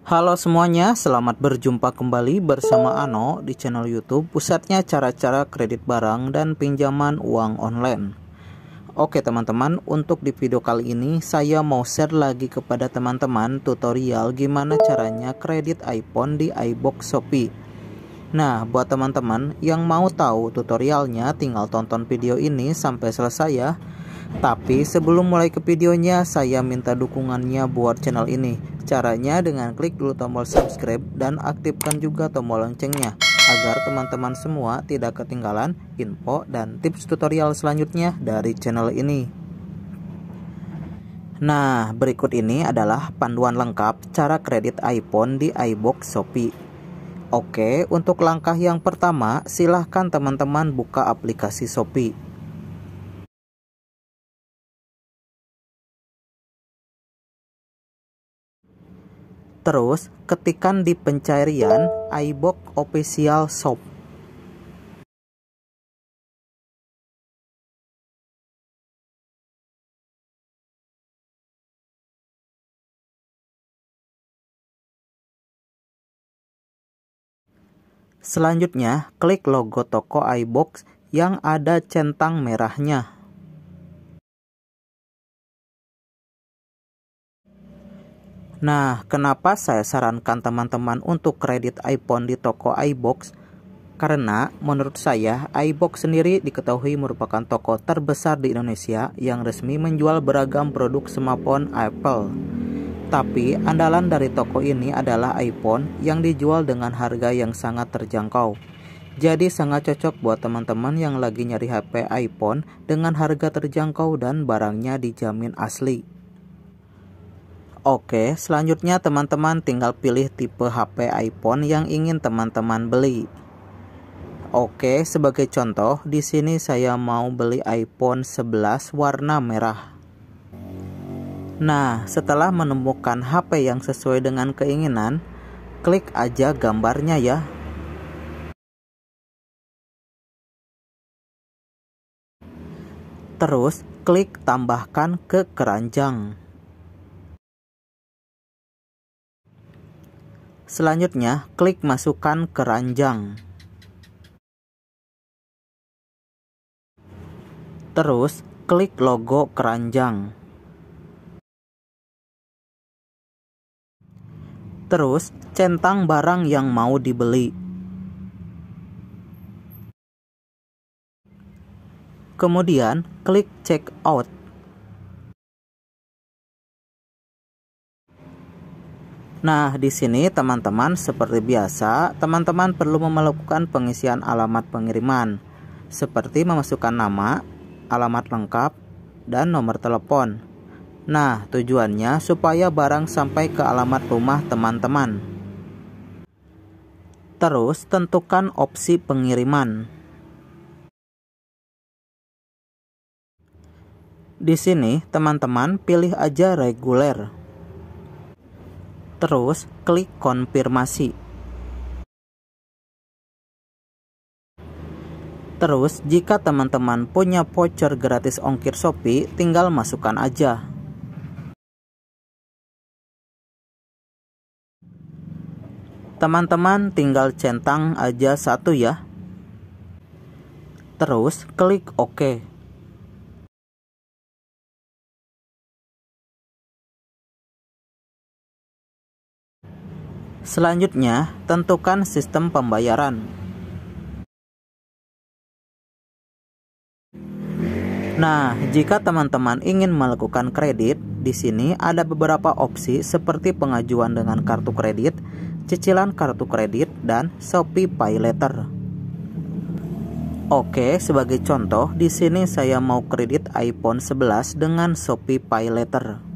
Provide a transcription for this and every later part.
Halo semuanya, selamat berjumpa kembali bersama Ano di channel YouTube pusatnya cara-cara kredit barang dan pinjaman uang online. Oke teman-teman, untuk di video kali ini saya mau share lagi kepada teman-teman tutorial gimana caranya kredit iPhone di iBox Shopee. Nah, buat teman-teman yang mau tahu tutorialnya tinggal tonton video ini sampai selesai ya. Tapi sebelum mulai ke videonya, saya minta dukungannya buat channel ini. Caranya dengan klik dulu tombol subscribe dan aktifkan juga tombol loncengnya agar teman-teman semua tidak ketinggalan info dan tips tutorial selanjutnya dari channel ini. Nah, berikut ini adalah panduan lengkap cara kredit iPhone di iBox Shopee. Oke, untuk langkah yang pertama, silahkan teman-teman buka aplikasi Shopee. Terus ketikan di pencarian iBox Official Shop. Selanjutnya, klik logo toko iBox yang ada centang merahnya. Nah, kenapa saya sarankan teman-teman untuk kredit iPhone di toko iBox? Karena menurut saya iBox sendiri diketahui merupakan toko terbesar di Indonesia yang resmi menjual beragam produk smartphone Apple. Tapi andalan dari toko ini adalah iPhone yang dijual dengan harga yang sangat terjangkau. Jadi sangat cocok buat teman-teman yang lagi nyari HP iPhone dengan harga terjangkau dan barangnya dijamin asli. Oke, selanjutnya teman-teman tinggal pilih tipe HP iPhone yang ingin teman-teman beli. Oke, sebagai contoh, di sini saya mau beli iPhone 11 warna merah. Nah, setelah menemukan HP yang sesuai dengan keinginan, klik aja gambarnya ya. Terus, klik tambahkan ke keranjang. Selanjutnya, klik masukkan keranjang. Terus, klik logo keranjang. Terus, centang barang yang mau dibeli. Kemudian, klik check out. Nah, di sini teman-teman seperti biasa, teman-teman perlu melakukan pengisian alamat pengiriman seperti memasukkan nama, alamat lengkap, dan nomor telepon. Nah, tujuannya supaya barang sampai ke alamat rumah teman-teman. Terus tentukan opsi pengiriman. Di sini, teman-teman pilih aja reguler. Terus, klik konfirmasi. Terus, jika teman-teman punya voucher gratis ongkir Shopee, tinggal masukkan aja. Teman-teman tinggal centang aja satu ya. Terus, klik OK. Selanjutnya, tentukan sistem pembayaran. Nah, jika teman-teman ingin melakukan kredit, di sini ada beberapa opsi seperti pengajuan dengan kartu kredit, cicilan kartu kredit, dan Shopee Pay Later. Oke, sebagai contoh, di sini saya mau kredit iPhone 11 dengan Shopee Pay Later.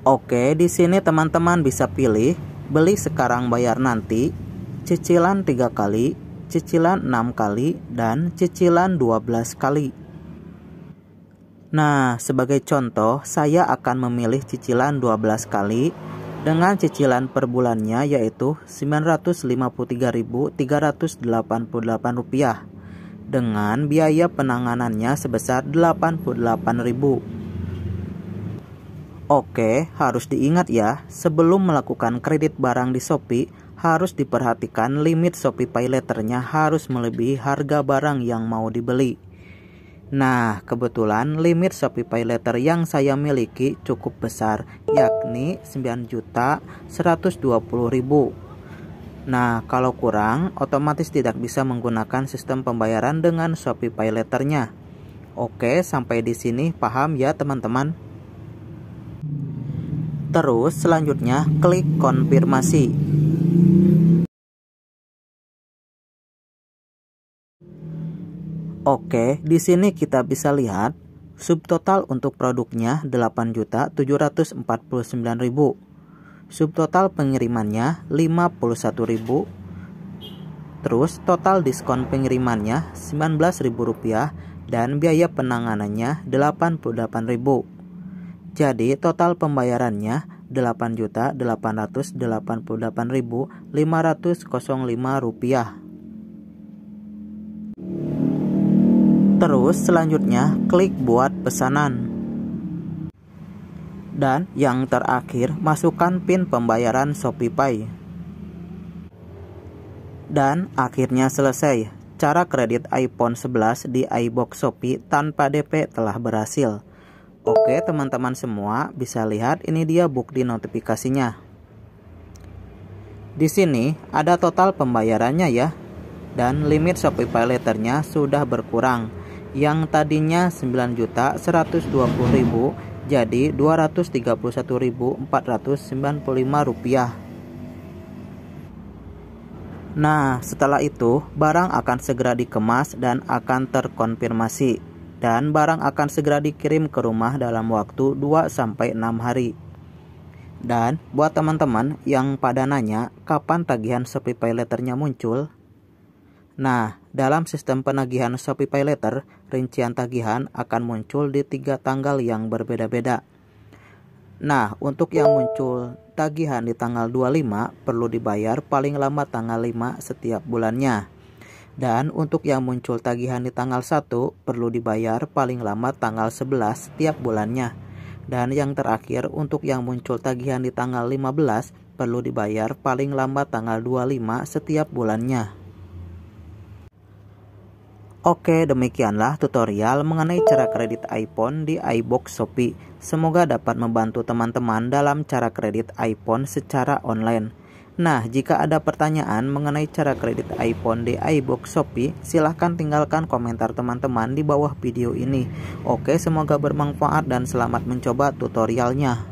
Oke, di sini teman-teman bisa pilih beli sekarang bayar nanti, cicilan 3 kali, cicilan 6 kali, dan cicilan 12 kali. Nah, sebagai contoh, saya akan memilih cicilan 12 kali dengan cicilan per bulannya yaitu Rp953.388 dengan biaya penanganannya sebesar Rp88.000. Oke, harus diingat ya, sebelum melakukan kredit barang di Shopee, harus diperhatikan limit Shopee Pay letternya harus melebihi harga barang yang mau dibeli. Nah, kebetulan limit Shopee Pay letter yang saya miliki cukup besar, yakni 9.120.000. Nah, kalau kurang, otomatis tidak bisa menggunakan sistem pembayaran dengan Shopee Pay letternya. Oke, sampai di sini paham ya teman-teman? Terus selanjutnya klik konfirmasi. Oke, di sini kita bisa lihat subtotal untuk produknya 8.749.000. Subtotal pengirimannya 51.000 Terus total diskon pengirimannya Rp19.000 dan biaya penanganannya Rp88.000. Jadi total pembayarannya 8.888.505 rupiah. Terus selanjutnya klik buat pesanan. Dan yang terakhir masukkan PIN pembayaran ShopeePay. Dan akhirnya selesai. Cara kredit iPhone 11 di iBox Shopee tanpa DP telah berhasil. Oke teman-teman semua bisa lihat ini dia bukti notifikasinya. Di sini ada total pembayarannya ya dan limit Shopee letternya sudah berkurang yang tadinya juta 9.120.000 jadi 231.495 rupiah. Nah, setelah itu barang akan segera dikemas dan akan terkonfirmasi dan barang akan segera dikirim ke rumah dalam waktu 2 6 hari. Dan buat teman-teman yang pada nanya kapan tagihan Shopee Letternya muncul, nah dalam sistem penagihan Shopee Letter, rincian tagihan akan muncul di tiga tanggal yang berbeda-beda. Nah, untuk yang muncul tagihan di tanggal 25 perlu dibayar paling lama tanggal 5 setiap bulannya. Dan untuk yang muncul tagihan di tanggal 1 perlu dibayar paling lama tanggal 11 setiap bulannya. Dan yang terakhir untuk yang muncul tagihan di tanggal 15 perlu dibayar paling lama tanggal 25 setiap bulannya. Oke, demikianlah tutorial mengenai cara kredit iPhone di iBox Shopee. Semoga dapat membantu teman-teman dalam cara kredit iPhone secara online. Nah, jika ada pertanyaan mengenai cara kredit iPhone di iBox Shopee, silahkan tinggalkan komentar teman-teman di bawah video ini. Oke, semoga bermanfaat dan selamat mencoba tutorialnya.